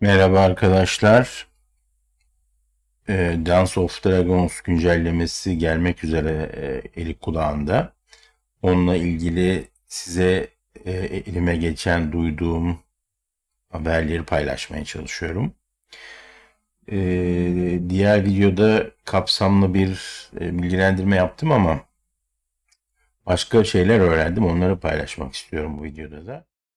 Merhaba arkadaşlar. Ee, Dance of Dragons güncellemesi gelmek üzere e, eli kulağında. Onunla ilgili size e, elime geçen duyduğum haberleri paylaşmaya çalışıyorum. Ee, diğer videoda kapsamlı bir e, bilgilendirme yaptım ama başka şeyler öğrendim. Onları paylaşmak istiyorum bu videoda da.